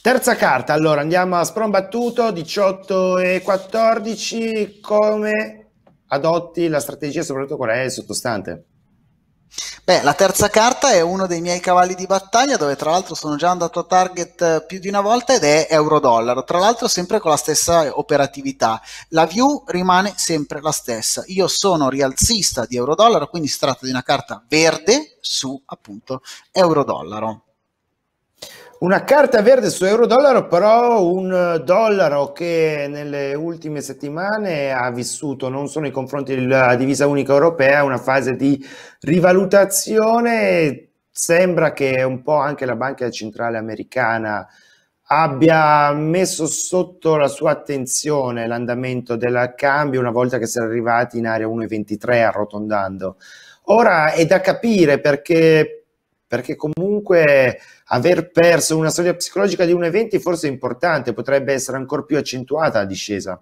Terza carta, allora andiamo a sprombattuto 18 e 14. Come adotti la strategia, soprattutto qual è il sottostante? Beh, la terza carta è uno dei miei cavalli di battaglia, dove tra l'altro sono già andato a target eh, più di una volta ed è euro-dollaro. Tra l'altro, sempre con la stessa operatività. La view rimane sempre la stessa. Io sono rialzista di euro-dollaro, quindi si tratta di una carta verde su appunto euro-dollaro. Una carta verde su euro-dollaro, però un dollaro che nelle ultime settimane ha vissuto non solo nei confronti della divisa unica europea una fase di rivalutazione, sembra che un po' anche la banca centrale americana abbia messo sotto la sua attenzione l'andamento del cambio una volta che si era arrivati in area 1,23 arrotondando. Ora è da capire perché perché comunque aver perso una storia psicologica di un evento forse è importante, potrebbe essere ancora più accentuata la discesa.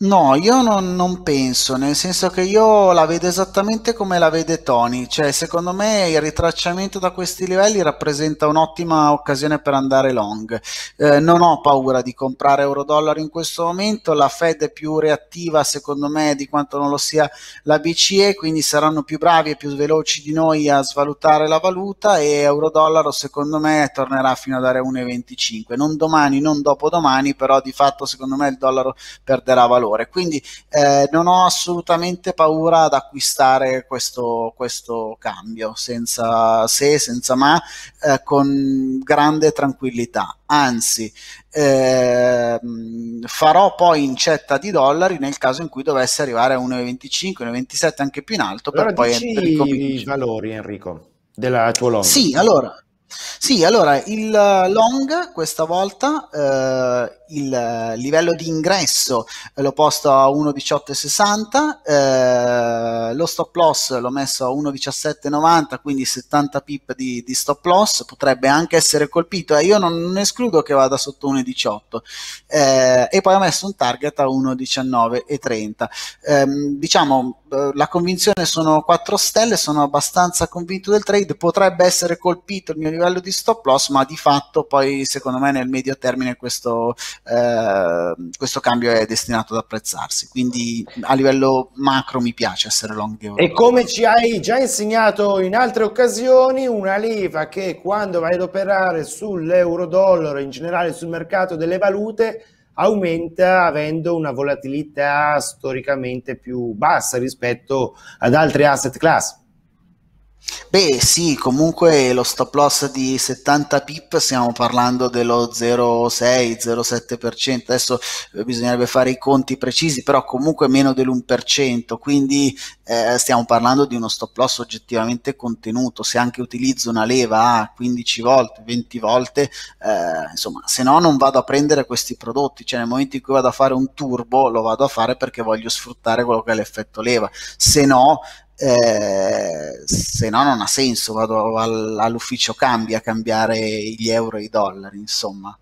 No, io non, non penso, nel senso che io la vedo esattamente come la vede Tony, cioè secondo me il ritracciamento da questi livelli rappresenta un'ottima occasione per andare long. Eh, non ho paura di comprare euro-dollaro in questo momento, la Fed è più reattiva secondo me di quanto non lo sia la BCE, quindi saranno più bravi e più veloci di noi a svalutare la valuta e euro-dollaro secondo me tornerà fino a dare 1,25. Non domani, non dopodomani, però di fatto secondo me il dollaro perderà valore valore. Quindi eh, non ho assolutamente paura ad acquistare questo, questo cambio, senza se, senza ma, eh, con grande tranquillità. Anzi, eh, farò poi incetta di dollari nel caso in cui dovesse arrivare a 1,25, 1,27, anche più in alto. Allora per poi ricominciare. i valori, Enrico, della tua long. Sì, allora. Sì, allora il long questa volta eh, il eh, livello di ingresso eh, l'ho posto a 1,1860, eh, lo stop loss l'ho messo a 1,1790, quindi 70 pip di, di, stop loss, potrebbe anche essere colpito eh, io non, non, escludo che vada sotto 1,18 eh, e poi ho messo un target a 1,1930. Ehm, diciamo eh, la convinzione sono 4 stelle, sono abbastanza convinto del trade, potrebbe essere colpito il mio livello di stop loss, ma di fatto poi secondo me nel medio termine questo Ehm, questo cambio è destinato ad apprezzarsi. Quindi a livello macro mi piace essere long di Europa. E come ci hai già insegnato in altre occasioni, una leva che quando vai ad operare sull'euro-dollaro, in generale sul mercato delle valute, aumenta avendo una volatilità storicamente più bassa rispetto ad altri asset class. Beh, sì, comunque lo stop loss di 70 pip stiamo parlando dello 0,6-0,7%. Adesso eh, bisognerebbe fare i conti precisi, però comunque meno dell'1%. Quindi eh, stiamo parlando di uno stop loss oggettivamente contenuto. Se anche utilizzo una leva a 15 volte, 20 volte, eh, insomma, se no non vado a prendere questi prodotti. Cioè, nel momento in cui vado a fare un turbo, lo vado a fare perché voglio sfruttare quello che è l'effetto leva. Se no, eh, se no non ha senso, vado all'ufficio cambia a cambiare gli euro e i dollari, insomma.